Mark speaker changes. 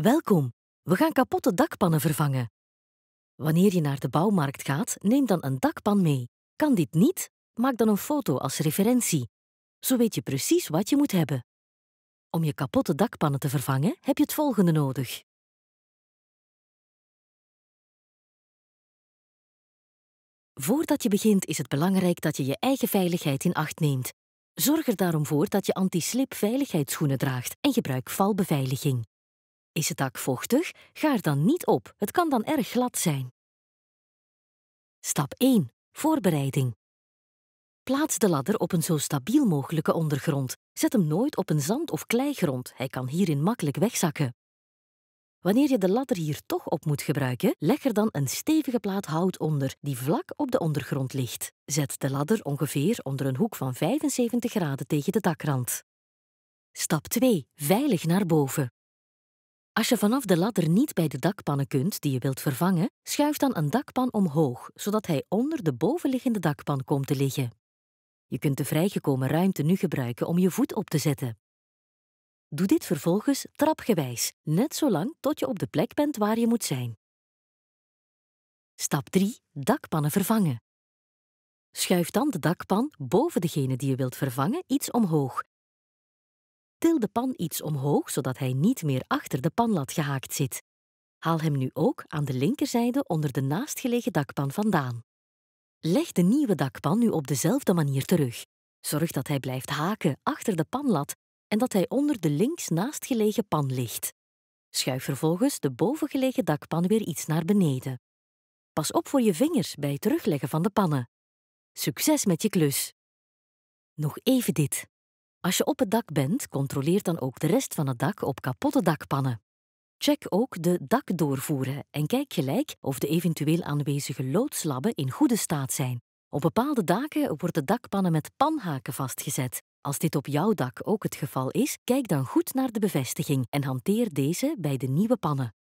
Speaker 1: Welkom, we gaan kapotte dakpannen vervangen. Wanneer je naar de bouwmarkt gaat, neem dan een dakpan mee. Kan dit niet? Maak dan een foto als referentie. Zo weet je precies wat je moet hebben. Om je kapotte dakpannen te vervangen heb je het volgende nodig. Voordat je begint is het belangrijk dat je je eigen veiligheid in acht neemt. Zorg er daarom voor dat je anti-slip veiligheidsschoenen draagt en gebruik valbeveiliging. Is het dak vochtig? Ga er dan niet op, het kan dan erg glad zijn. Stap 1. Voorbereiding. Plaats de ladder op een zo stabiel mogelijke ondergrond. Zet hem nooit op een zand- of kleigrond, hij kan hierin makkelijk wegzakken. Wanneer je de ladder hier toch op moet gebruiken, leg er dan een stevige plaat hout onder die vlak op de ondergrond ligt. Zet de ladder ongeveer onder een hoek van 75 graden tegen de dakrand. Stap 2. Veilig naar boven. Als je vanaf de ladder niet bij de dakpannen kunt die je wilt vervangen, schuif dan een dakpan omhoog, zodat hij onder de bovenliggende dakpan komt te liggen. Je kunt de vrijgekomen ruimte nu gebruiken om je voet op te zetten. Doe dit vervolgens trapgewijs, net zolang tot je op de plek bent waar je moet zijn. Stap 3. Dakpannen vervangen. Schuif dan de dakpan boven degene die je wilt vervangen iets omhoog Til de pan iets omhoog, zodat hij niet meer achter de panlat gehaakt zit. Haal hem nu ook aan de linkerzijde onder de naastgelegen dakpan vandaan. Leg de nieuwe dakpan nu op dezelfde manier terug. Zorg dat hij blijft haken achter de panlat en dat hij onder de links naastgelegen pan ligt. Schuif vervolgens de bovengelegen dakpan weer iets naar beneden. Pas op voor je vingers bij het terugleggen van de pannen. Succes met je klus! Nog even dit. Als je op het dak bent, controleer dan ook de rest van het dak op kapotte dakpannen. Check ook de dakdoorvoeren en kijk gelijk of de eventueel aanwezige loodslabben in goede staat zijn. Op bepaalde daken worden dakpannen met panhaken vastgezet. Als dit op jouw dak ook het geval is, kijk dan goed naar de bevestiging en hanteer deze bij de nieuwe pannen.